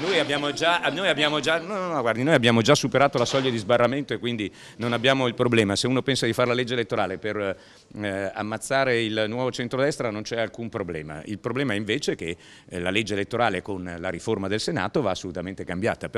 Noi abbiamo, già, eh, noi, abbiamo già, no, no, no, guardi, noi abbiamo già, superato la soglia di sbarramento e quindi non abbiamo il problema. Se uno pensa di fare la legge elettorale per eh, ammazzare il nuovo centrodestra non c'è alcun problema. Il problema invece è che eh, la legge elettorale con la riforma del Senato va assolutamente cambiata.